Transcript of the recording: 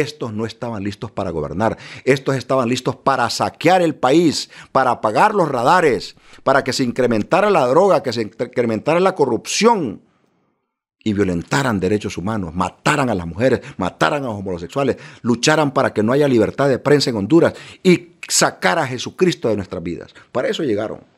Estos no estaban listos para gobernar, estos estaban listos para saquear el país, para apagar los radares, para que se incrementara la droga, que se incrementara la corrupción y violentaran derechos humanos, mataran a las mujeres, mataran a los homosexuales, lucharan para que no haya libertad de prensa en Honduras y sacar a Jesucristo de nuestras vidas. Para eso llegaron.